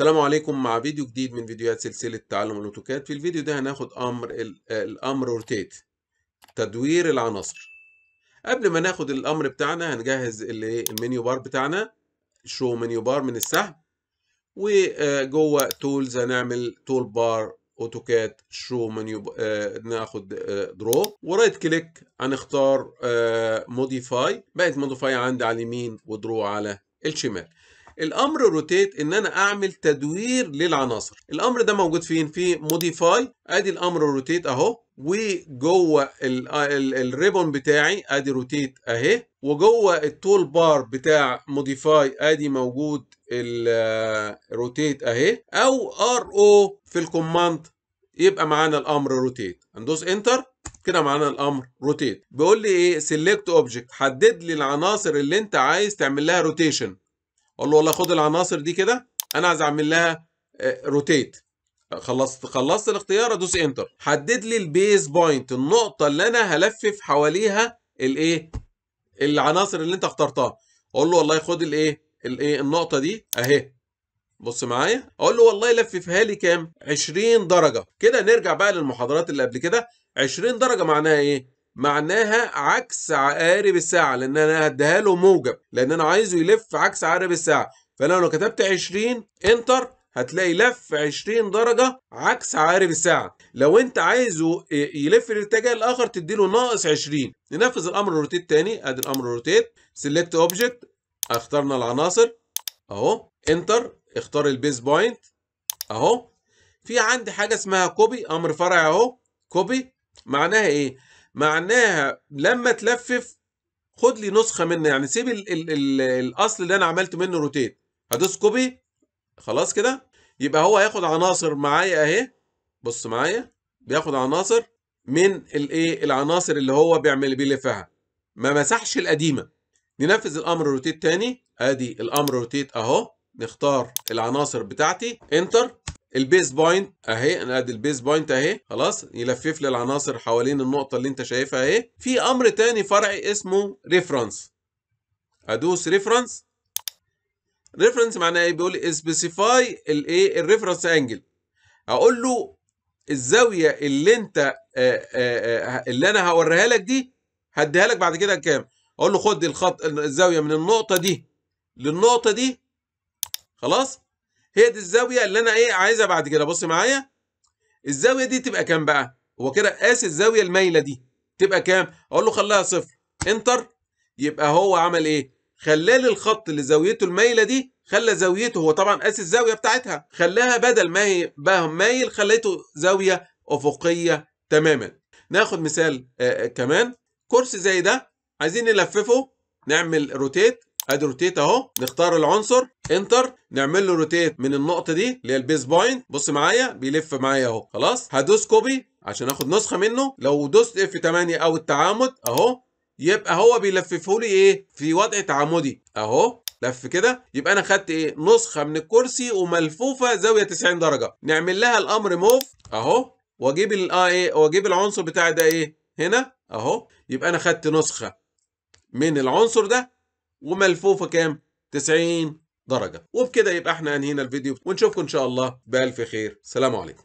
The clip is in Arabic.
السلام عليكم مع فيديو جديد من فيديوهات سلسلة تعلم الأوتوكاد في الفيديو ده هناخد أمر الأمر روتيت تدوير العناصر قبل ما ناخد الأمر بتاعنا هنجهز إيه، المنيو بار بتاعنا شو منيو بار من السهم وجوه تولز هنعمل تول بار اوتوكاد شو منيو آه، ناخد درو ورايت كليك هنختار موديفاي آه، بقت موديفاي عندي على اليمين ودرو على الشمال الامر روتيت ان انا اعمل تدوير للعناصر الامر ده موجود فين في موديفاي ادي الامر روتيت اهو وجوه الريبون بتاعي ادي روتيت اهي وجوه التول بار بتاع موديفاي ادي موجود الروتيت اهي او ار او في الكوماند يبقى معانا الامر روتيت هندوس انتر كده معانا الامر روتيت بيقول لي ايه سيلكت اوبجكت حدد لي العناصر اللي انت عايز تعمل لها روتيشن اقول له والله خد العناصر دي كده انا عايز اعمل لها روتيت آه، خلصت خلصت الاختيار ادوس انتر حدد لي البيز بوينت النقطه اللي انا هلفف حواليها الايه العناصر اللي انت اخترتها اقول له والله خد الايه الايه النقطه دي اهي بص معايا اقول له والله لففها لي كام 20 درجه كده نرجع بقى للمحاضرات اللي قبل كده 20 درجه معناها ايه معناها عكس عقارب الساعة لأن أنا هديها له موجب لأن أنا عايزه يلف عكس عقارب الساعة فأنا لو كتبت 20 انتر هتلاقي لف 20 درجة عكس عقارب الساعة لو انت عايزه يلف الاتجاه الآخر تديله ناقص 20 ننفذ الأمر روتيت تاني أدي الأمر روتيت سيلكت أوبجكت اخترنا العناصر أهو انتر اختار البيز بوينت أهو في عندي حاجة اسمها كوبي أمر فرعي أهو كوبي معناها إيه؟ معناها لما تلفف خد لي نسخه منه يعني سيب الـ الـ الـ الاصل اللي انا عملت منه روتيت هدوس كوبي خلاص كده يبقى هو هياخد عناصر معايا اهي بص معايا بياخد عناصر من الايه العناصر اللي هو بيعمل بيلفها ما مسحش القديمه ننفذ الامر روتيت تاني ادي الامر روتيت اهو نختار العناصر بتاعتي انتر البيس بوينت اهي انا ادي البيس بوينت اهي خلاص يلفف لي العناصر حوالين النقطه اللي انت شايفها اهي في امر تاني فرعي اسمه ريفرنس ادوس ريفرنس ريفرنس معناه ايه بيقول لي سبيسيفاي الايه الريفرنس انجل اقول له الزاويه اللي انت آه، آه، آه، اللي انا هوريها لك دي هديها لك بعد كده كام اقول له خد الخط الزاويه من النقطه دي للنقطه دي خلاص هي دي الزاويه اللي انا ايه عايزها بعد كده بص معايا الزاويه دي تبقى كام بقى هو كده قاس الزاويه المايله دي تبقى كام اقول له خليها صفر انتر يبقى هو عمل ايه خلى لي الخط اللي زاويته المايله دي خلى زاويته هو طبعا قاس الزاويه بتاعتها خلاها بدل ما هي بقى مايل خليته زاويه افقيه تماما ناخد مثال آآ آه، آه، كمان كرسي زي ده عايزين نلففه نعمل روتيت ادي روتيت اهو نختار العنصر انتر نعمل له روتيت من النقطه دي اللي هي البيس بوينت بص معايا بيلف معايا اهو خلاص هدوس كوبي عشان اخد نسخه منه لو دوست اف 8 او التعامد اهو يبقى هو بيلففه لي ايه في وضع تعامدي اهو لف كده يبقى انا خدت ايه نسخه من الكرسي وملفوفه زاويه 90 درجه نعمل لها الامر موف اهو واجيب الا آه، ايه واجيب العنصر بتاعي ده ايه هنا اهو يبقى انا خدت نسخه من العنصر ده وملفوفه كام 90 درجه وبكده يبقى احنا انهينا الفيديو ونشوفكم ان شاء الله بالف خير سلام عليكم